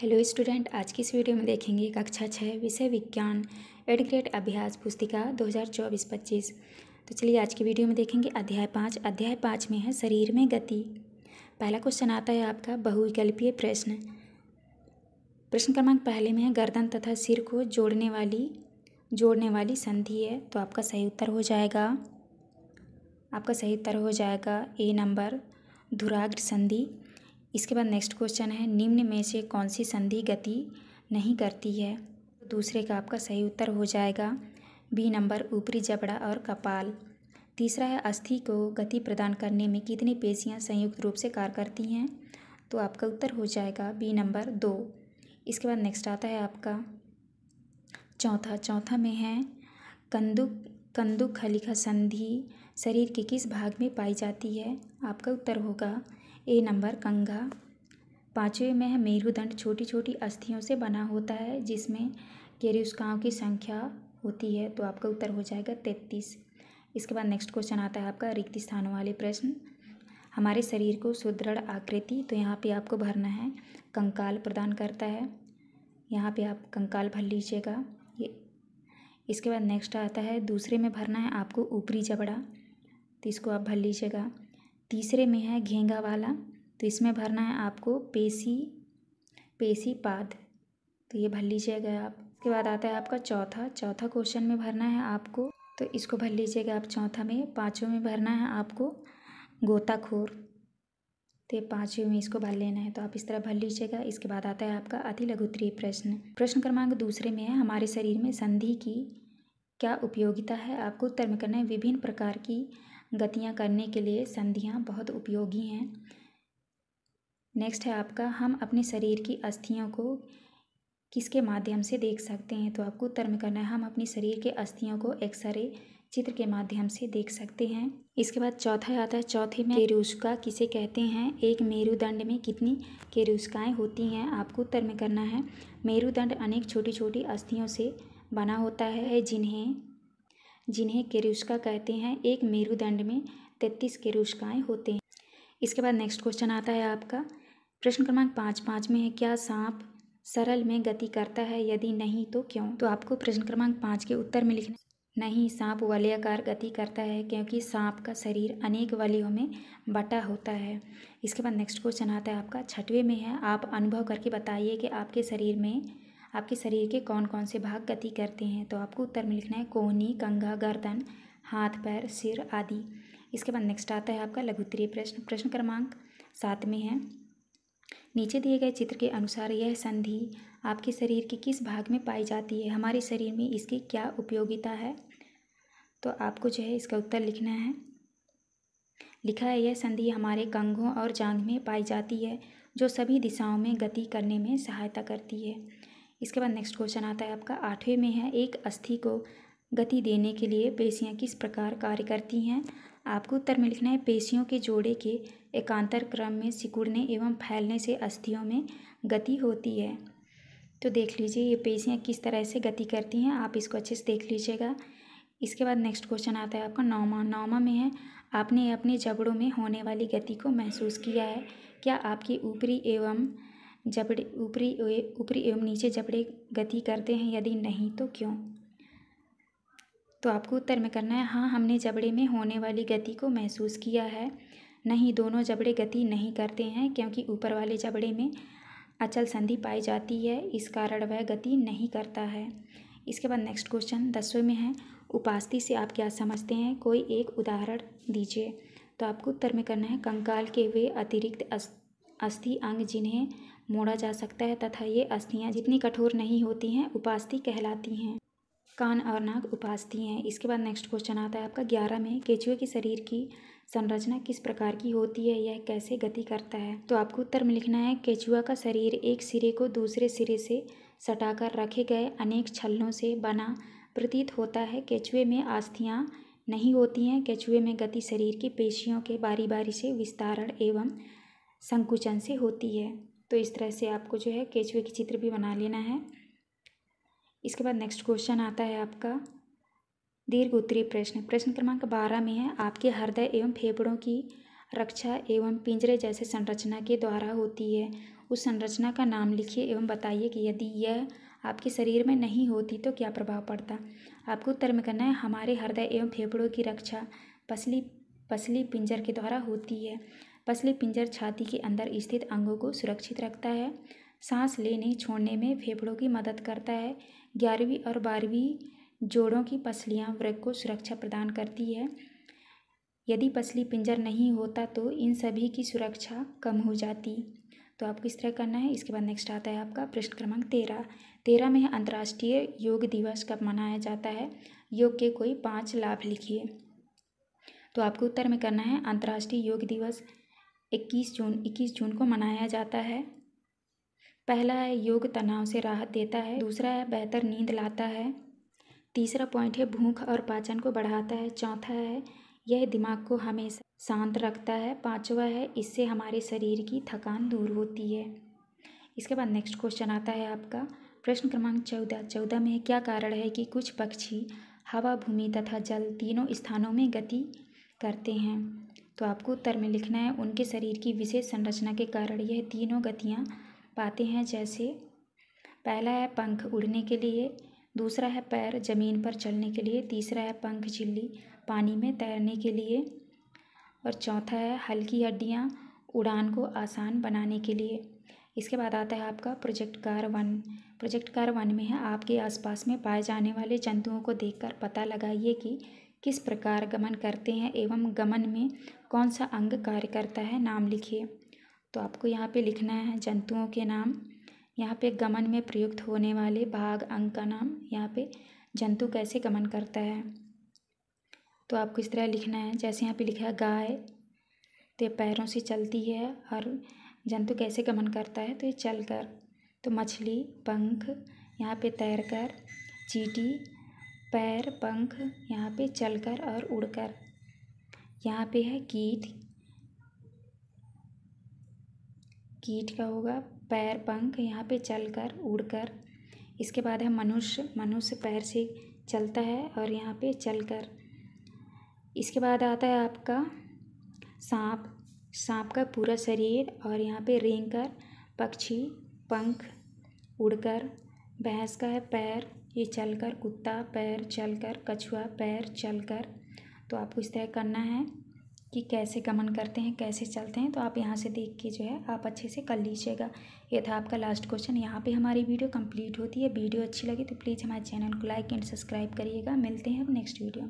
hello student आज की इस वीडियो में देखेंगे कक्षा छः विषय विज्ञान एड ग्रेड अभ्यास पुस्तिका 2024-25 तो चलिए आज की वीडियो में देखेंगे अध्याय पाँच अध्याय पाँच में है शरीर में गति पहला क्वेश्चन आता है आपका बहुविकल्पीय प्रश्न प्रश्न क्रमांक पहले में है गर्दन तथा सिर को जोड़ने वाली जोड़ने वाली संधि है तो आपका सही उत्तर हो जाएगा आपका सही उत्तर हो जाएगा ए नंबर धुराग्र संधि इसके बाद नेक्स्ट क्वेश्चन है निम्न में से कौन सी संधि गति नहीं करती है दूसरे का आपका सही उत्तर हो जाएगा बी नंबर ऊपरी जबड़ा और कपाल तीसरा है अस्थि को गति प्रदान करने में कितनी पेशियाँ संयुक्त रूप से कार्य करती हैं तो आपका उत्तर हो जाएगा बी नंबर दो इसके बाद नेक्स्ट आता है आपका चौथा चौथा में है कंदुक कंदुक खलिखा संधि शरीर के किस भाग में पाई जाती है आपका उत्तर होगा ए नंबर कंघा पाँचवें में है मेरुदंड छोटी छोटी अस्थियों से बना होता है जिसमें केरियोस्काओं की संख्या होती है तो आपका उत्तर हो जाएगा तैतीस इसके बाद नेक्स्ट क्वेश्चन आता है आपका रिक्त स्थानों वाले प्रश्न हमारे शरीर को सुदृढ़ आकृति तो यहाँ पे आपको भरना है कंकाल प्रदान करता है यहाँ पे आप कंकाल भर लीजिएगा ये इसके बाद नेक्स्ट आता है दूसरे में भरना है आपको ऊपरी जबड़ा तो इसको आप भर लीजिएगा तीसरे में है घेंगा वाला तो इसमें भरना है आपको पेशी पेशी पाद तो ये भर लीजिएगा आप उसके बाद आता है आपका चौथा चौथा क्वेश्चन में भरना है आपको तो इसको भर लीजिएगा आप चौथा में पाँचों में भरना है आपको गोताखोर तो ये पाँचवें में इसको भर लेना है तो आप इस तरह भर लीजिएगा इसके बाद आता है आपका अति लघुत्तरीय प्रश्न प्रश्न क्रमांक दूसरे में है हमारे शरीर में संधि की क्या उपयोगिता है आपको उत्तर में करना है विभिन्न प्रकार की गतियाँ करने के लिए संधियाँ बहुत उपयोगी हैं नेक्स्ट है आपका हम अपने शरीर की अस्थियों को किसके माध्यम से देख सकते हैं तो आपको उत्तर में करना है हम अपने शरीर के अस्थियों को एक्सरे चित्र के माध्यम से देख सकते हैं इसके बाद चौथा आता है चौथे में केरुष्का किसे कहते हैं एक मेरुदंड में कितनी केरुष्काएँ होती हैं आपको उत्तर में करना है मेरुदंड अनेक छोटी छोटी अस्थियों से बना होता है जिन्हें जिन्हें केरुष्का कहते हैं एक मेरुदंड में तैतीस केरुष्काएँ होते हैं इसके बाद नेक्स्ट क्वेश्चन आता है आपका प्रश्न क्रमांक पाँच पाँच में है क्या सांप सरल में गति करता है यदि नहीं तो क्यों तो आपको प्रश्न क्रमांक पाँच के उत्तर में लिखना नहीं सांप वलयाकार गति करता है क्योंकि सांप का शरीर अनेक वलियों में बटा होता है इसके बाद नेक्स्ट क्वेश्चन आता है आपका छठवें में है आप अनुभव करके बताइए कि आपके शरीर में आपके शरीर के कौन कौन से भाग गति करते हैं तो आपको उत्तर में लिखना है कोहनी कंघा गर्दन हाथ पैर सिर आदि इसके बाद नेक्स्ट आता है आपका लघुत्तरीय प्रश्न प्रश्न क्रमांक सात में है नीचे दिए गए चित्र के अनुसार यह संधि आपके शरीर के किस भाग में पाई जाती है हमारे शरीर में इसकी क्या उपयोगिता है तो आपको जो है इसका उत्तर लिखना है लिखा है यह संधि हमारे कंघों और जांघ में पाई जाती है जो सभी दिशाओं में गति करने में सहायता करती है इसके बाद नेक्स्ट क्वेश्चन आता है आपका आठवें में है एक अस्थि को गति देने के लिए पेशियाँ किस प्रकार कार्य करती हैं आपको उत्तर में लिखना है पेशियों के जोड़े के एकांतर क्रम में सिकुड़ने एवं फैलने से अस्थियों में गति होती है तो देख लीजिए ये पेशियाँ किस तरह से गति करती हैं आप इसको अच्छे से देख लीजिएगा इसके बाद नेक्स्ट क्वेश्चन आता है आपका नौमा नौमा में है आपने अपने जबड़ों में होने वाली गति को महसूस किया है क्या आपकी ऊपरी एवं जबड़े ऊपरी ऊपरी एवं नीचे जबड़े गति करते हैं यदि नहीं तो क्यों तो आपको उत्तर में करना है हाँ हमने जबड़े में होने वाली गति को महसूस किया है नहीं दोनों जबड़े गति नहीं करते हैं क्योंकि ऊपर वाले जबड़े में अचल संधि पाई जाती है इस कारण वह गति नहीं करता है इसके बाद नेक्स्ट क्वेश्चन दसवें में है उपास्ति से आप क्या समझते हैं कोई एक उदाहरण दीजिए तो आपको उत्तर में करना है कंकाल के वे अतिरिक्त अस्थि अंग जिन्हें मोड़ा जा सकता है तथा ये अस्थियाँ जितनी कठोर नहीं होती हैं उपास्थि कहलाती हैं कान और नाक उपास्थि हैं इसके बाद नेक्स्ट क्वेश्चन आता है आपका ग्यारह में केचुए के शरीर की संरचना किस प्रकार की होती है यह कैसे गति करता है तो आपको उत्तर में लिखना है केचुआ का शरीर एक सिरे को दूसरे सिरे से सटाकर रखे गए अनेक छल्लों से बना प्रतीत होता है केचुए में अस्थियाँ नहीं होती हैं केचुए में गति शरीर की पेशियों के बारी बारी से विस्तारण एवं संकुचन से होती है तो इस तरह से आपको जो है केचवे की चित्र भी बना लेना है इसके बाद नेक्स्ट क्वेश्चन आता है आपका दीर्घ उत्तरीय प्रश्न प्रश्न क्रमांक बारह में है आपके हृदय एवं फेफड़ों की रक्षा एवं पिंजरे जैसे संरचना के द्वारा होती है उस संरचना का नाम लिखिए एवं बताइए कि यदि यह आपके शरीर में नहीं होती तो क्या प्रभाव पड़ता आपको उत्तर में करना है हमारे हृदय एवं फेफड़ों की रक्षा पसली पसली पिंजर के द्वारा होती है पसली पिंजर छाती के अंदर स्थित अंगों को सुरक्षित रखता है सांस लेने छोड़ने में फेफड़ों की मदद करता है ग्यारहवीं और बारहवीं जोड़ों की पसलियाँ वृक्क को सुरक्षा प्रदान करती है यदि पसली पिंजर नहीं होता तो इन सभी की सुरक्षा कम हो जाती तो आपको इस तरह करना है इसके बाद नेक्स्ट आता है आपका प्रश्न क्रमांक तेरह तेरह में अंतर्राष्ट्रीय योग दिवस कब मनाया जाता है योग के कोई पाँच लाभ लिखिए तो आपको उत्तर में करना है अंतर्राष्ट्रीय योग दिवस इक्कीस जून इक्कीस जून को मनाया जाता है पहला है योग तनाव से राहत देता है दूसरा है बेहतर नींद लाता है तीसरा पॉइंट है भूख और पाचन को बढ़ाता है चौथा है यह दिमाग को हमेशा शांत रखता है पांचवा है इससे हमारे शरीर की थकान दूर होती है इसके बाद नेक्स्ट क्वेश्चन आता है आपका प्रश्न क्रमांक चौदह चौदह में क्या कारण है कि कुछ पक्षी हवा भूमि तथा जल तीनों स्थानों में गति करते हैं तो आपको उत्तर में लिखना है उनके शरीर की विशेष संरचना के कारण यह तीनों गतियाँ पाते हैं जैसे पहला है पंख उड़ने के लिए दूसरा है पैर ज़मीन पर चलने के लिए तीसरा है पंख झिल्ली पानी में तैरने के लिए और चौथा है हल्की हड्डियाँ उड़ान को आसान बनाने के लिए इसके बाद आता है आपका project car one project car one में है आपके आसपास में पाए जाने वाले जंतुओं को देखकर पता लगाइए कि किस प्रकार गमन करते हैं एवं गमन में कौन सा अंग कार्य करता है नाम लिखिए तो आपको यहाँ पे लिखना है जंतुओं के नाम यहाँ पे गमन में प्रयुक्त होने वाले भाग अंग का नाम यहाँ पे जंतु कैसे गमन करता है तो आपको इस तरह लिखना है जैसे यहाँ पे लिखा है गाय तो ये पैरों से चलती है और जंतु कैसे गमन करता है तो ये चल कर तो मछली पंख यहाँ पे तैर कर चीटी पैर पंख यहाँ पे चलकर और उड़कर यहाँ पे है कीट कीट का होगा पैर पंख यहाँ पे चलकर उड़कर इसके बाद है मनुष्य मनुष्य पैर से चलता है और यहाँ पे चलकर इसके बाद आता है आपका सांप सांप का पूरा शरीर और यहाँ पे रेंग कर पक्षी पंख उड़कर भैंस का है पैर ये चलकर कुत्ता पैर चलकर कछुआ पैर चलकर तो आपको इस तरह करना है कि कैसे गमन करते हैं कैसे चलते हैं तो आप यहाँ से देख के जो है आप अच्छे से कर लीजिएगा ये था आपका लास्ट क्वेश्चन यहाँ पे हमारी वीडियो कंप्लीट होती है वीडियो अच्छी लगी तो प्लीज़ हमारे चैनल को लाइक एंड सब्सक्राइब करिएगा मिलते हैं अब नेक्स्ट वीडियो